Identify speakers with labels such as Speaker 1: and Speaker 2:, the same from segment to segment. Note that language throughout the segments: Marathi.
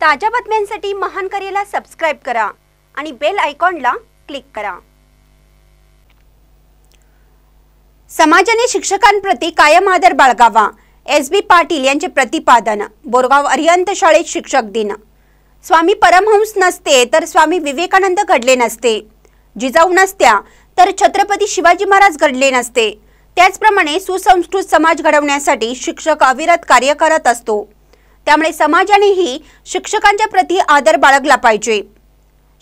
Speaker 1: ताज्या बातम्यांसाठी महान करेला सबस्क्राइब करा आणि बेल आयकॉनला क्लिक करा समाजाने शिक्षकांप्रती कायम आदर बाळगावा एस बी पाटील यांचे प्रतिपादन बोरगाव अरियंत शाळेत शिक्षक दिन स्वामी परमहंस नसते तर स्वामी विवेकानंद घडले नसते जिजाऊ नसत्या तर छत्रपती शिवाजी महाराज घडले नसते त्याचप्रमाणे सुसंस्कृत समाज घडवण्यासाठी शिक्षक अविरत कार्य करत असतो त्यामुळे समाजानेही शिक्षकांच्या प्रती आदर बाळगला पाहिजे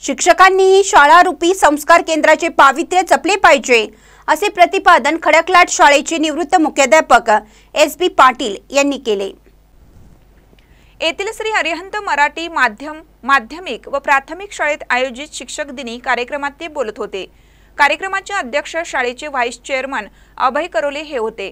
Speaker 1: शिक्षकांनीही शाळारूपी संस्कार केंद्राचे पावित्र्य जपले पाहिजे असे प्रतिपादन खडकलाट शाळेचे निवृत्त मुख्याध्यापक एस बी पाटील यांनी केले
Speaker 2: येथील श्री हरिहंत मराठी माध्यम माध्यमिक व प्राथमिक शाळेत आयोजित शिक्षक दिनी कार्यक्रमात ते बोलत होते कार्यक्रमाचे अध्यक्ष शाळेचे व्हाईस चेअरमन अभय करोले हे होते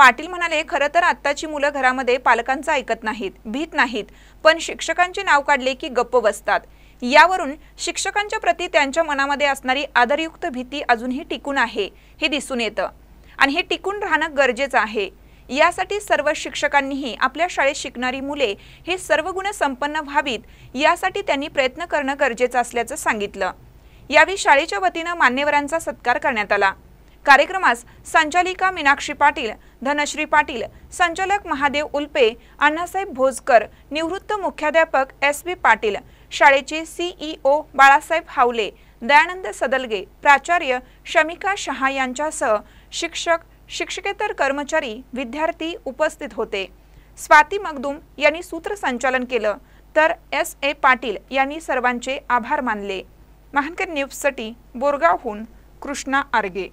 Speaker 2: पाटील म्हणाले खरं तर आत्ताची मुलं घरामध्ये पालकांचं ऐकत नाहीत भीत नाहीत पण शिक्षकांचे नाव काढले की गप्प बसतात यावरून शिक्षकांच्या प्रती त्यांच्या मनामध्ये असणारी आदरयुक्त भीती अजूनही टिकून आहे हे दिसून येतं आणि हे टिकून राहणं गरजेचं आहे यासाठी सर्व शिक्षकांनीही आपल्या शाळेत शिकणारी मुले हे सर्व गुण संपन्न व्हावीत यासाठी त्यांनी प्रयत्न करणं गरजेचं असल्याचं सांगितलं यावेळी शाळेच्या वतीनं मान्यवरांचा सत्कार करण्यात आला कार्यक्रमास संचालिका मीनाक्षी पाटील धनश्री पाटील संचालक महादेव उल्पे अण्णासाहेब भोजकर निवृत्त मुख्याध्यापक एस बी पाटील शाळेचे सीईओ बाळासाहेब हावले दयानंद सदलगे प्राचार्य शमिका शहा यांच्यासह शिक्षक शिक्षकेतर कर्मचारी विद्यार्थी उपस्थित होते स्वाती मगदुम यांनी सूत्रसंचालन केलं तर एस ए पाटील यांनी सर्वांचे आभार मानले महानकर न्यूजसाठी बोरगावहून कृष्णा आर्गे